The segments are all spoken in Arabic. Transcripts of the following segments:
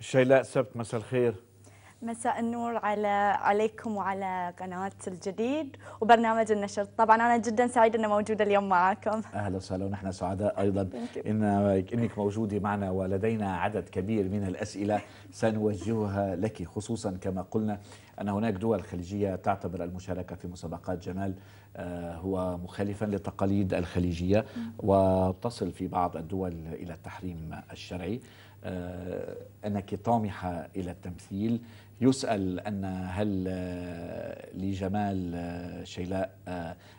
شيلاء سبت مساء الخير مساء النور على عليكم وعلى قناة الجديد وبرنامج النشر طبعا أنا جدا سعيدة أن موجودة اليوم معاكم أهلا وسهلا ونحن سعداء أيضا إن أنك موجودة معنا ولدينا عدد كبير من الأسئلة سنوجهها لك خصوصا كما قلنا أن هناك دول خليجية تعتبر المشاركة في مسابقات جمال آه، هو مخالفا للتقاليد الخليجية وتصل في بعض الدول إلى التحريم الشرعي آه، أنك طامحة إلى التمثيل يسأل أن هل آه، لجمال آه، شيلاء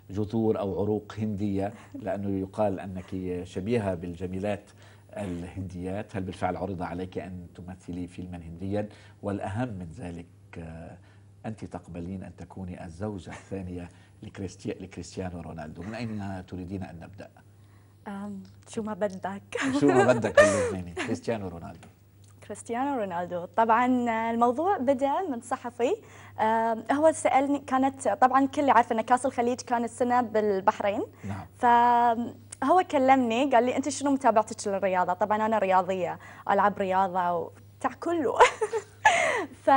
جذور أو عروق هندية لأنه يقال أنك شبيهة بالجميلات الهنديات هل بالفعل عرض عليك أن تمثلي فيلما هنديا والأهم من ذلك أنت تقبلين أن تكوني الزوجة الثانية لكريستيانو رونالدو من أين تريدين أن نبدأ؟ شو ما بدك شو ما بدك اللبناني كريستيانو رونالدو كريستيانو رونالدو طبعا آه، الموضوع بدا من صحفي آه، هو سالني كانت طبعا كل يعرف ان كاس الخليج كان السنه بالبحرين نعم فهو كلمني قال لي انت شنو متابعتك للرياضه طبعا انا رياضيه العب رياضه وتع كله ف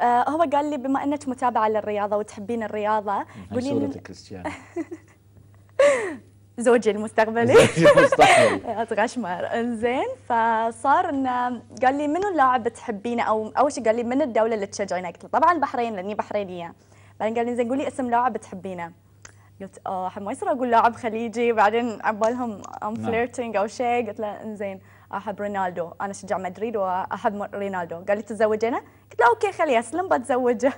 آه، هو قال لي بما انك متابعه للرياضه وتحبين الرياضه قولي صوره كريستيانو زوجي المستقبلي زوجي المستقبلي اتغشمر انزين فصار انه قال لي منو اللاعب بتحبينه او اول شيء قال لي من الدوله اللي تشجعينها قلت له طبعا البحرين لاني بحرينيه بعدين قال لي زين قولي اسم لاعب بتحبينه قلت اه ما يصير اقول لاعب خليجي بعدين عبالهم ام نعم. فليرتنج او شيء قلت له انزين احب رونالدو انا اشجع مدريد واحب رونالدو قال لي تتزوجينه قلت له اوكي خلي اسلم بتزوجه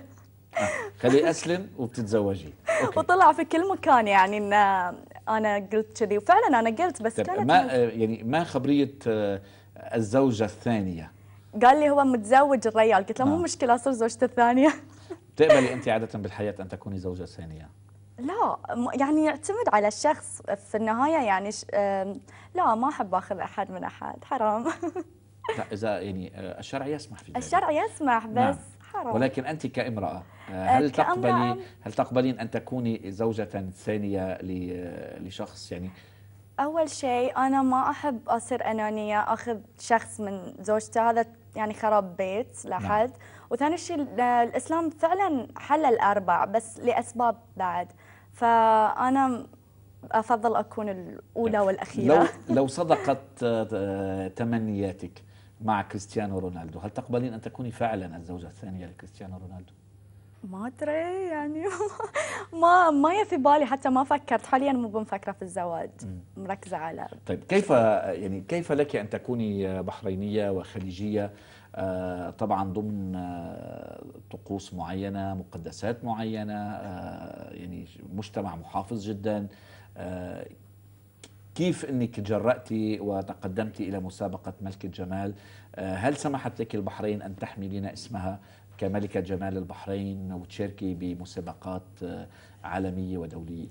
آه، خلي اسلم وبتتزوجي وطلع في كل مكان يعني انه انا قلت كذي وفعلا انا قلت بس طيب، كانت ما آه، يعني ما خبريه آه، الزوجه الثانيه قال لي هو متزوج الريال قلت له مو آه. مشكله اصير زوجته الثانيه تقبلي انت عاده بالحياه ان تكوني زوجه ثانيه لا يعني يعتمد على الشخص في النهايه يعني ش... لا ما احب اخذ احد من احد حرام لا اذا يعني الشرع يسمح في ذلك الشرع يسمح نعم. بس نعم. حرام ولكن أنت كامرأة آه، هل تقبلي هل تقبلين أن تكوني زوجة ثانية لشخص يعني أول شيء أنا ما أحب أصير أنانية أخذ شخص من زوجته هذا يعني خراب بيت لحد نعم. وثاني شيء الإسلام فعلا حل الاربع بس لأسباب بعد فأنا أفضل أكون الأولى طيب. والأخيرة لو, لو صدقت آه، آه، تمنياتك مع كريستيانو رونالدو هل تقبلين أن تكوني فعلا الزوجة الثانية لكريستيانو رونالدو؟ ما أدري يعني ما ما في بالي حتى ما فكرت حاليا مو بمفكرة في الزواج مركزة على طيب كيف يعني كيف لك أن تكوني بحرينية وخليجية آه، طبعا ضمن آه، طقوس معينه مقدسات معينه آه، يعني مجتمع محافظ جدا كيف أنك تجرأتي وتقدمتي إلى مسابقة ملكة جمال آه، هل سمحت لك البحرين أن تحملين اسمها كملكة جمال البحرين وتشاركي بمسابقات آه، عالمية ودولية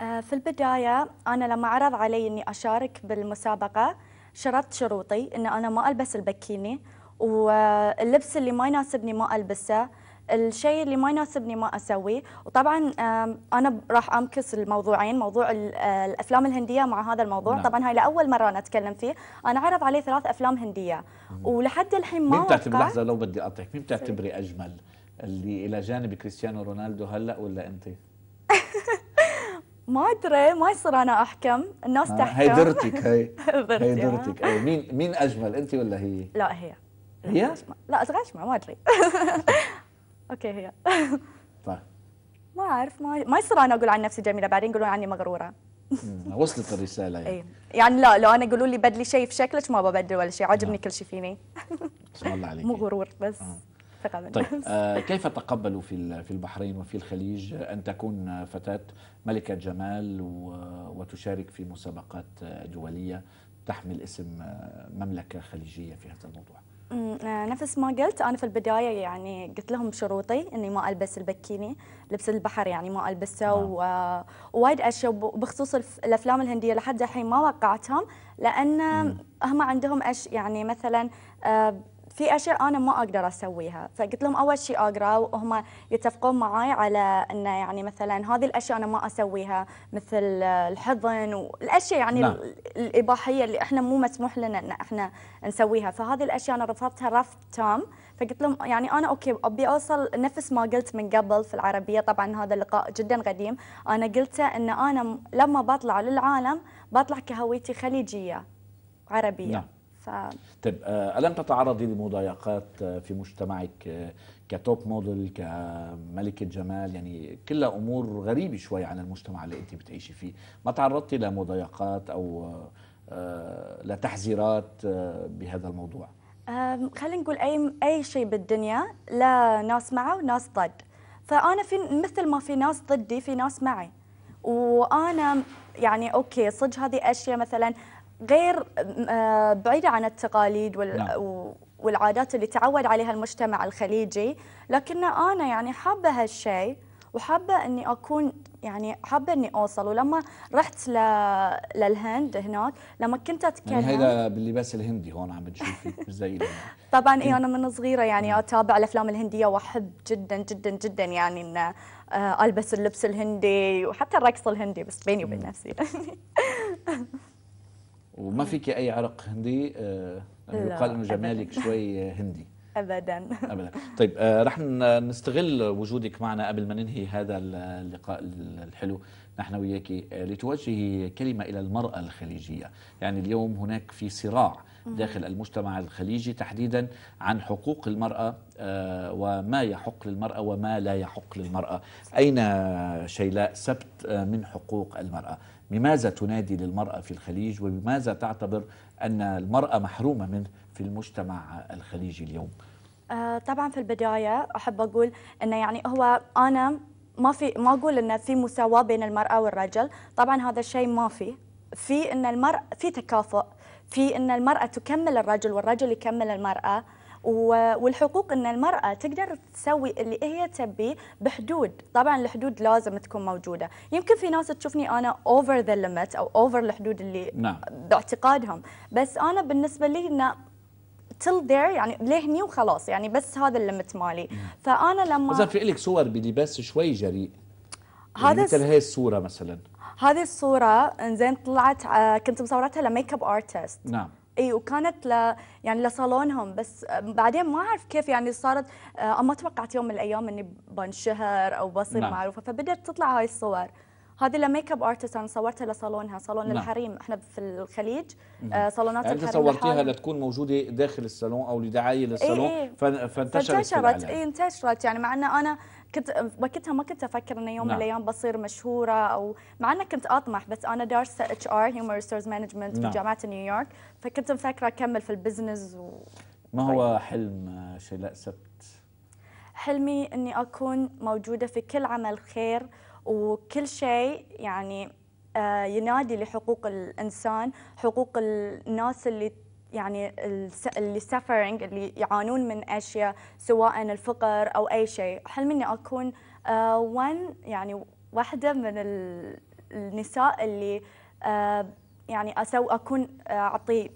آه، في البداية أنا لما عرض علي أني أشارك بالمسابقة شرطت شروطي أن أنا ما ألبس البكيني واللبس اللي ما يناسبني ما ألبسه الشيء اللي ما يناسبني ما اسويه وطبعا انا راح امكس الموضوعين موضوع آه، الافلام الهنديه مع هذا الموضوع نعم. طبعا هاي لاول مره انا اتكلم فيه انا عرض علي ثلاث افلام هنديه ولحد الحين ما مين بتعتبر لحظه لو بدي اقطعك مين بتعتبري اجمل اللي الى جانب كريستيانو رونالدو هلا ولا انت ما ادري ما يصير انا احكم الناس آه، تحكم هي درتك هي هي درتك آه. أي مين مين اجمل انت ولا هي لا هي هي لا غشمه ما ادري اوكي هي طيب ما اعرف ما ما يصير انا اقول عن نفسي جميله بعدين يقولون عني مغروره وصلت الرساله يعني أي. يعني لا لو انا يقولوا لي بدلي شيء في شكلك ما ببدل ولا شيء عاجبني نعم. كل شيء فيني ما الله عليك مو غرور بس ثقه آه. طيب آه كيف تقبلوا في في البحرين وفي الخليج ان تكون فتاه ملكه جمال وتشارك في مسابقات دوليه تحمل اسم آه، مملكه خليجيه في هذا الموضوع آه، نفس ما قلت انا في البدايه يعني قلت لهم شروطي اني ما البس البكيني لبس البحر يعني ما البسه نعم. ووايد آه، اشياء بخصوص الافلام الهنديه لحد الحين ما وقعتهم لان هم عندهم أش يعني مثلا آه، في اشياء انا ما اقدر اسويها فقلت لهم اول شيء اقرا وهم يتفقون معي على انه يعني مثلا هذه الاشياء انا ما اسويها مثل الحضن والاشياء يعني لا. نعم. الاباحيه اللي احنا مو مسموح لنا ان احنا نسويها فهذه الاشياء انا رفضتها رفض تام فقلت لهم يعني انا اوكي ابي اوصل نفس ما قلت من قبل في العربيه طبعا هذا اللقاء جدا قديم انا قلته ان انا لما بطلع للعالم بطلع كهويتي خليجيه عربيه نعم. صعب طيب آه، ألم تتعرضي لمضايقات آه، في مجتمعك آه، كتوب موديل كملكة جمال يعني كلها أمور غريبة شوي عن المجتمع اللي أنت بتعيشي فيه ما تعرضتي لمضايقات أو لتحذيرات بهذا الموضوع خلينا نقول أي أي شيء بالدنيا لا ناس معه وناس ضد فأنا في مثل ما في ناس ضدي في ناس معي وأنا يعني اوكي صدق هذه اشياء مثلا غير آه، بعيدة عن التقاليد وال... نعم. والعادات اللي تعود عليها المجتمع الخليجي لكن أنا يعني حابة هالشيء وحابة أني أكون يعني حابة أني أوصل ولما رحت ل... للهند هناك لما كنت أتكلم يعني هذا باللباس الهندي هون عم بتشوفي زي طبعا إيه أنا من صغيرة يعني نعم. أتابع الأفلام الهندية وأحب جدا جدا جدا يعني أن آه، ألبس اللبس الهندي وحتى الرقص الهندي بس بيني وبين نفسي وما آه. فيك اي عرق هندي آه يقال انه جمالك شوي هندي ابدا ابدا طيب آه رح نستغل وجودك معنا قبل ما ننهي هذا اللقاء الحلو نحن وياك آه، لتوجهي كلمه الى المراه الخليجيه يعني اليوم هناك في صراع داخل المجتمع الخليجي تحديدا عن حقوق المرأة آه، وما يحق للمرأة وما لا يحق للمرأة أين شيلاء سبت آه، من حقوق المرأة بماذا تنادي للمرأة في الخليج وبماذا تعتبر أن المرأة محرومة منه في المجتمع الخليجي اليوم آه، طبعا في البداية أحب أقول أنه يعني هو أنا ما في ما أقول أنه في مساواة بين المرأة والرجل طبعا هذا الشيء ما في في أن المرأة في تكافؤ في ان المراه تكمل الرجل والرجل يكمل المراه والحقوق ان المراه تقدر تسوي اللي هي تبيه بحدود طبعا الحدود لازم تكون موجوده يمكن في ناس تشوفني انا اوفر ذا ليميت او اوفر الحدود اللي نعم. باعتقادهم بس انا بالنسبه لي انه تل ذير يعني لهني وخلاص يعني بس هذا الليمت مالي فانا لما اذا في لك صور بلباس شوي جريء يعني هذا يعني مثل هاي الصوره مثلا هذه الصوره انزين طلعت آه، كنت مصورتها لميك اب ارتست نعم اي وكانت ل يعني لصالونهم بس آه، بعدين ما اعرف كيف يعني صارت آه، ما توقعت يوم من الايام اني بنشهر او بصير نعم. معروفه فبدات تطلع هاي الصور هذه الميك اب ارتست انا صورتها لصالونها صالون نعم. الحريم احنا في الخليج آه صالونات يعني الحريم انت صورتيها لتكون موجوده داخل الصالون او لدعايه إيه، للصالون إيه إيه. فانتشرت انتشرت اي انتشرت يعني مع ان انا كنت وقتها ما كنت افكر انه يوم من نعم. الايام بصير مشهوره او مع اني كنت اطمح بس انا دارسه اتش ار هيومن ريسورس مانجمنت في نعم. جامعه نيويورك فكنت مفكره اكمل في البزنس و... ما هو طيب. حلم شيلاء سبت؟ حلمي اني اكون موجوده في كل عمل خير وكل شيء يعني آه، ينادي لحقوق الانسان حقوق الناس اللي يعني اللي سفرنج اللي يعانون من اشياء سواء الفقر او اي شيء حلمي اني اكون وان آه، يعني واحده من النساء اللي آه، يعني اسوي اكون اعطي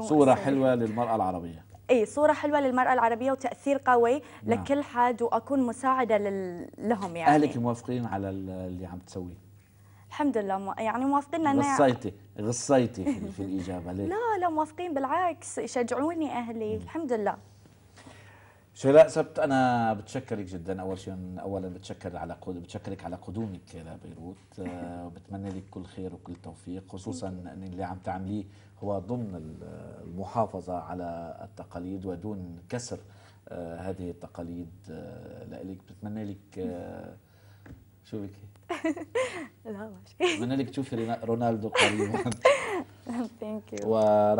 صوره حلوه للمراه العربيه اي صوره حلوه للمراه العربيه وتاثير قوي نعم. لكل حد واكون مساعده لل... لهم يعني اهلك موافقين على اللي عم تسويه الحمد لله م... يعني موافقين لان غصيتي غصيتي في, في الاجابه ليه؟ لا لا موافقين بالعكس يشجعوني اهلي الحمد لله شيلاء سبت انا بتشكرك جدا اول شيء اولا بتشكر على قد... بتشكرك على قدومك لبيروت بيروت آه، وبتمنى لك كل خير وكل توفيق خصوصا ان اللي عم تعمليه هو ضمن المحافظه على التقاليد ودون كسر آه، هذه التقاليد آه، لك بتمنى لك شو بك لا ماشي بتمنى لك تشوفي رونالدو قريبا ثانك يو